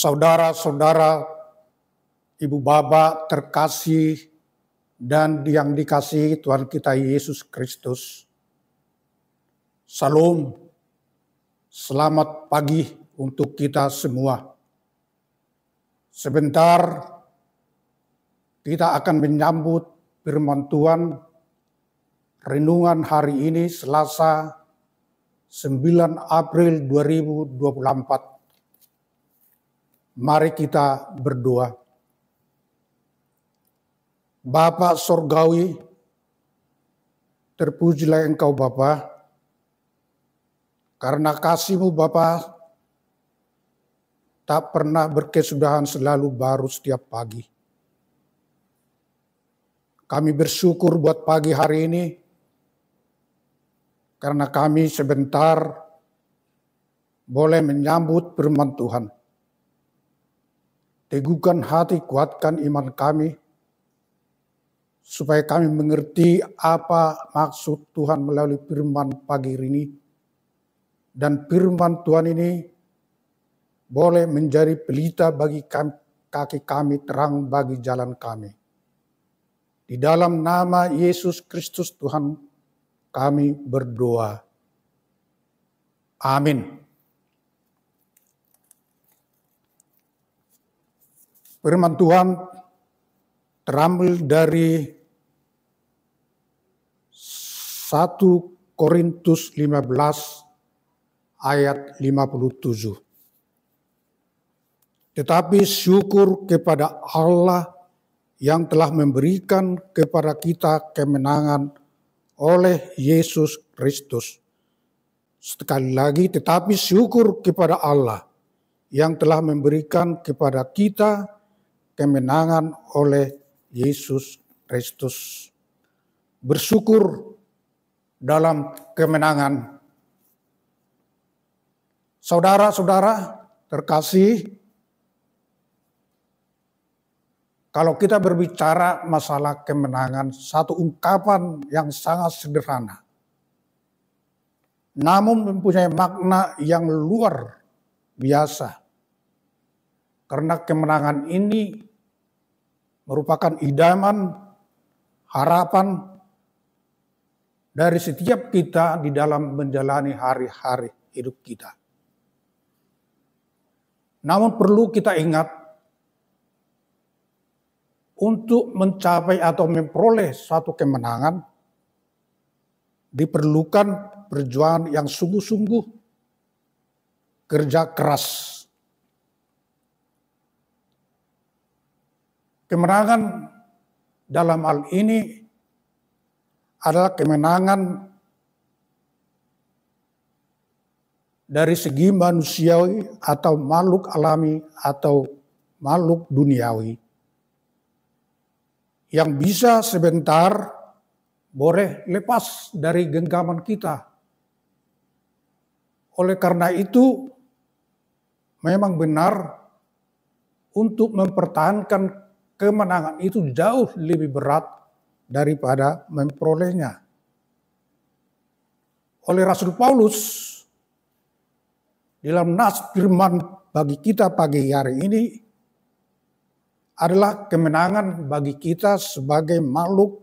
saudara-saudara, ibu bapa terkasih dan yang dikasihi Tuhan kita Yesus Kristus. Salam, selamat pagi untuk kita semua. Sebentar, kita akan menyambut firman Tuhan renungan hari ini Selasa 9 April 2024. Mari kita berdoa. Bapak Sorgawi, terpujilah engkau Bapa, karena kasihmu Bapa tak pernah berkesudahan selalu baru setiap pagi. Kami bersyukur buat pagi hari ini, karena kami sebentar boleh menyambut firman Tuhan. Teguhkan hati, kuatkan iman kami, supaya kami mengerti apa maksud Tuhan melalui firman pagi ini. Dan firman Tuhan ini boleh menjadi pelita bagi kaki kami, terang bagi jalan kami. Di dalam nama Yesus Kristus Tuhan kami berdoa. Amin. Firman Tuhan terambil dari 1 Korintus 15 ayat 57. Tetapi syukur kepada Allah yang telah memberikan kepada kita kemenangan oleh Yesus Kristus. Sekali lagi, tetapi syukur kepada Allah yang telah memberikan kepada kita kemenangan oleh Yesus Kristus. Bersyukur dalam kemenangan. Saudara-saudara terkasih, kalau kita berbicara masalah kemenangan, satu ungkapan yang sangat sederhana. Namun mempunyai makna yang luar biasa. Karena kemenangan ini merupakan idaman, harapan dari setiap kita di dalam menjalani hari-hari hidup kita. Namun perlu kita ingat untuk mencapai atau memperoleh suatu kemenangan diperlukan perjuangan yang sungguh-sungguh, kerja keras Kemenangan dalam hal ini adalah kemenangan dari segi manusiawi atau makhluk alami atau makhluk duniawi. Yang bisa sebentar boleh lepas dari genggaman kita. Oleh karena itu, memang benar untuk mempertahankan kemenangan itu jauh lebih berat daripada memperolehnya. Oleh Rasul Paulus dalam nas firman bagi kita pagi hari ini adalah kemenangan bagi kita sebagai makhluk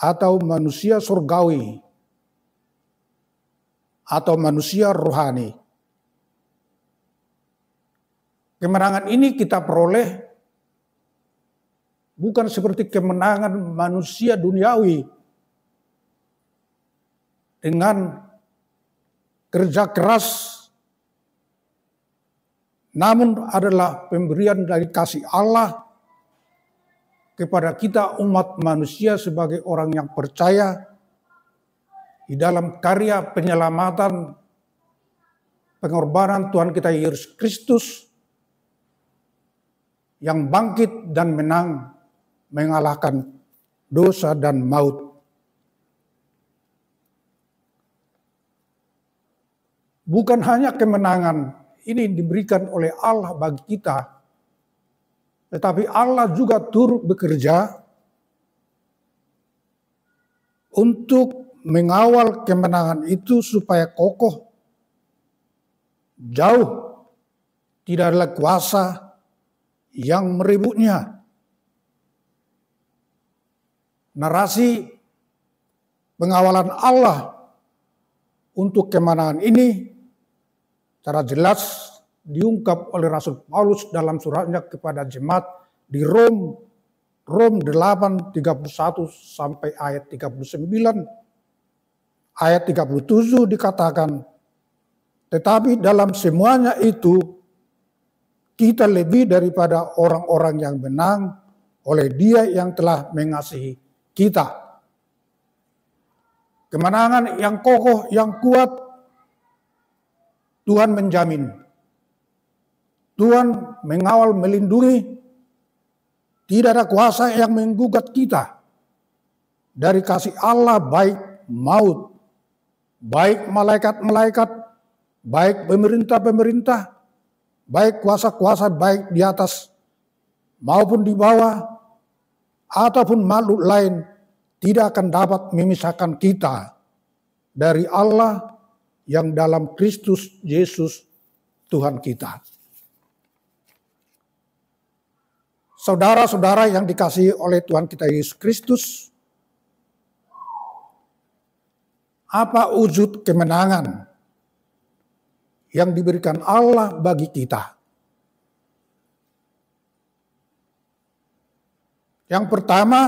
atau manusia surgawi atau manusia rohani. Kemenangan ini kita peroleh bukan seperti kemenangan manusia duniawi dengan kerja keras namun adalah pemberian dari kasih Allah kepada kita umat manusia sebagai orang yang percaya di dalam karya penyelamatan pengorbanan Tuhan kita Yesus Kristus yang bangkit dan menang mengalahkan dosa dan maut. Bukan hanya kemenangan ini diberikan oleh Allah bagi kita, tetapi Allah juga turut bekerja untuk mengawal kemenangan itu supaya kokoh, jauh, tidak ada kuasa yang meributnya narasi pengawalan Allah untuk kemenangan ini secara jelas diungkap oleh Rasul Paulus dalam suratnya kepada jemaat di Rom Rom 8 31 sampai ayat 39 ayat 37 dikatakan tetapi dalam semuanya itu kita lebih daripada orang-orang yang menang oleh dia yang telah mengasihi kita. Kemenangan yang kokoh, yang kuat, Tuhan menjamin. Tuhan mengawal, melindungi. Tidak ada kuasa yang menggugat kita dari kasih Allah baik maut, baik malaikat-malaikat, baik pemerintah-pemerintah, baik kuasa-kuasa baik di atas maupun di bawah ataupun makhluk lain tidak akan dapat memisahkan kita dari Allah yang dalam Kristus Yesus Tuhan kita. Saudara-saudara yang dikasihi oleh Tuhan kita Yesus Kristus, apa wujud kemenangan yang diberikan Allah bagi kita? Yang pertama,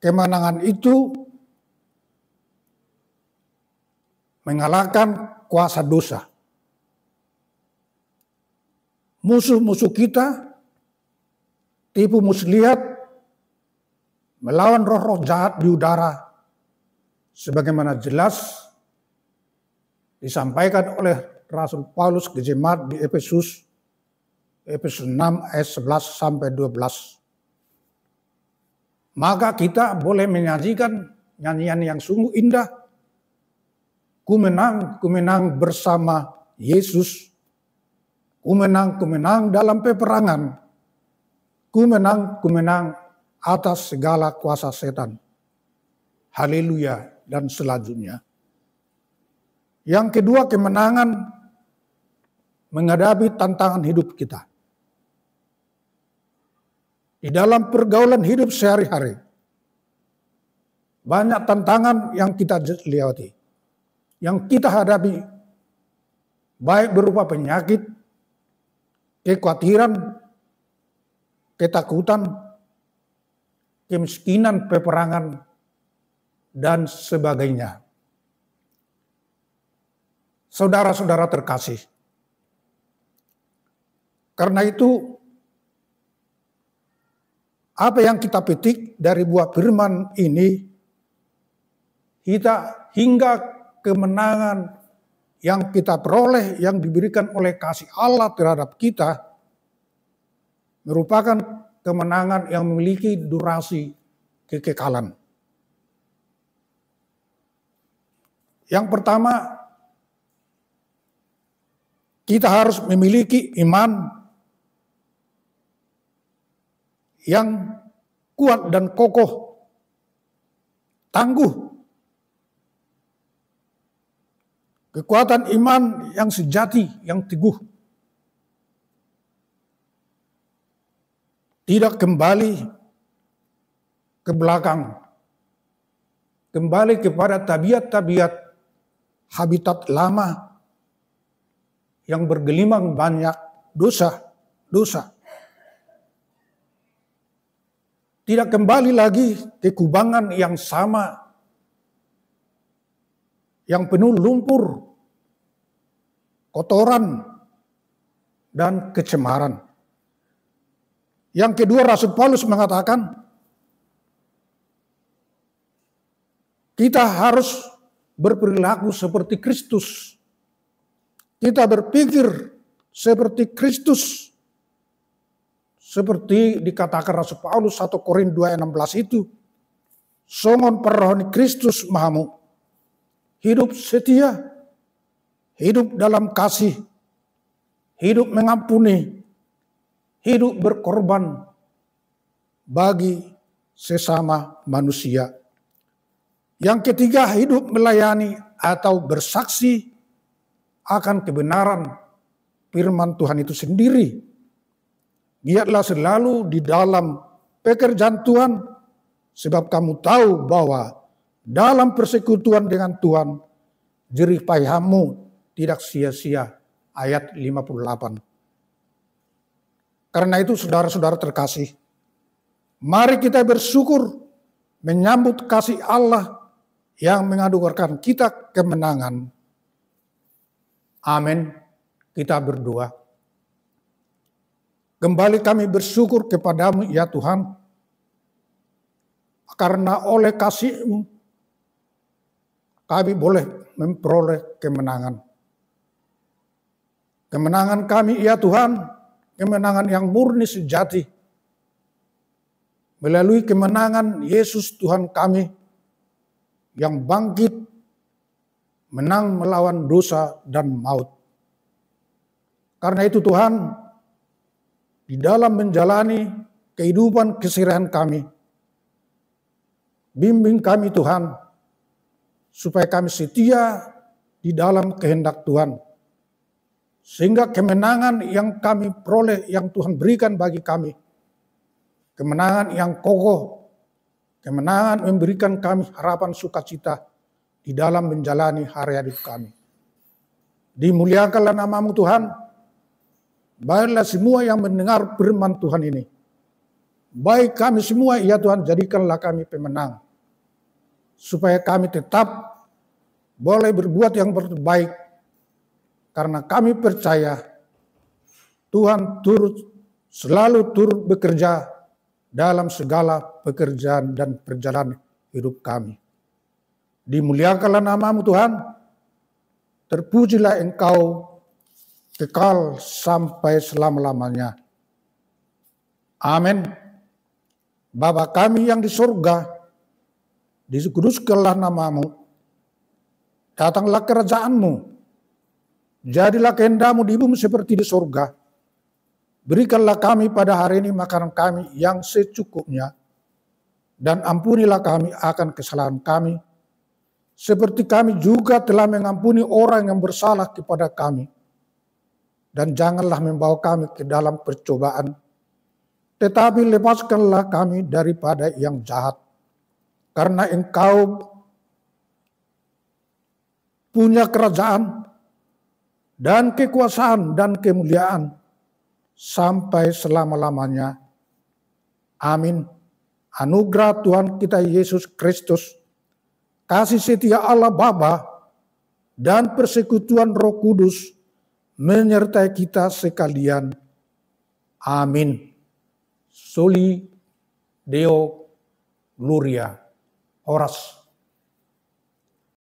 kemenangan itu mengalahkan kuasa dosa. Musuh-musuh kita, tipu muslihat, melawan roh-roh jahat di udara. Sebagaimana jelas disampaikan oleh Rasul Paulus ke jemaat di Efesus Episode 6 ayat 11 sampai 12. Maka kita boleh menyajikan nyanyian yang sungguh indah. Ku menang, ku menang bersama Yesus. Ku menang, ku menang dalam peperangan. Ku menang, ku menang atas segala kuasa setan. Haleluya dan selanjutnya. Yang kedua kemenangan menghadapi tantangan hidup kita di dalam pergaulan hidup sehari-hari. Banyak tantangan yang kita lewati, yang kita hadapi, baik berupa penyakit, kekhawatiran, ketakutan, kemiskinan, peperangan, dan sebagainya. Saudara-saudara terkasih, karena itu apa yang kita petik dari buah firman ini kita hingga kemenangan yang kita peroleh yang diberikan oleh kasih Allah terhadap kita merupakan kemenangan yang memiliki durasi kekekalan. Yang pertama, kita harus memiliki iman yang kuat dan kokoh, tangguh. Kekuatan iman yang sejati, yang teguh. Tidak kembali ke belakang. Kembali kepada tabiat-tabiat habitat lama yang bergelimang banyak dosa, dosa. Tidak kembali lagi ke kubangan yang sama, yang penuh lumpur, kotoran, dan kecemaran. Yang kedua, Rasul Paulus mengatakan, kita harus berperilaku seperti Kristus. Kita berpikir seperti Kristus seperti dikatakan Rasul Paulus 1 Korin 2 ayat itu. Songon perrohani Kristus mahamu. Hidup setia. Hidup dalam kasih. Hidup mengampuni. Hidup berkorban bagi sesama manusia. Yang ketiga, hidup melayani atau bersaksi akan kebenaran firman Tuhan itu sendiri Giatlah selalu di dalam pekerjaan Tuhan, sebab kamu tahu bahwa dalam persekutuan dengan Tuhan, jerih payahmu tidak sia-sia. Ayat 58. Karena itu saudara-saudara terkasih, mari kita bersyukur menyambut kasih Allah yang mengadukan kita kemenangan. Amin. Kita berdoa. Kembali kami bersyukur kepadamu ya Tuhan. Karena oleh kasihMu kami boleh memperoleh kemenangan. Kemenangan kami ya Tuhan, kemenangan yang murni sejati. Melalui kemenangan Yesus Tuhan kami yang bangkit menang melawan dosa dan maut. Karena itu Tuhan, di dalam menjalani kehidupan keserahan kami. Bimbing kami Tuhan, supaya kami setia di dalam kehendak Tuhan. Sehingga kemenangan yang kami peroleh, yang Tuhan berikan bagi kami, kemenangan yang kokoh, kemenangan memberikan kami harapan sukacita di dalam menjalani hari hidup kami. Dimuliakanlah namamu Tuhan, Baiklah semua yang mendengar firman Tuhan ini. Baik kami semua, ya Tuhan, jadikanlah kami pemenang. Supaya kami tetap boleh berbuat yang terbaik. Karena kami percaya Tuhan turut selalu turut bekerja dalam segala pekerjaan dan perjalanan hidup kami. Dimuliakanlah namamu Tuhan, terpujilah engkau kekal sampai selama-lamanya. Amin. Bapa kami yang di surga, dikuduskanlah namamu, datanglah kerajaanmu, jadilah kehendakmu di bumi seperti di surga. Berikanlah kami pada hari ini makanan kami yang secukupnya, dan ampunilah kami akan kesalahan kami, seperti kami juga telah mengampuni orang yang bersalah kepada kami dan janganlah membawa kami ke dalam percobaan, tetapi lepaskanlah kami daripada yang jahat. Karena engkau punya kerajaan dan kekuasaan dan kemuliaan sampai selama-lamanya. Amin. Anugerah Tuhan kita Yesus Kristus, kasih setia Allah Bapa dan persekutuan Roh Kudus, menyertai kita sekalian. Amin. Soli Deo Gloria. Horas.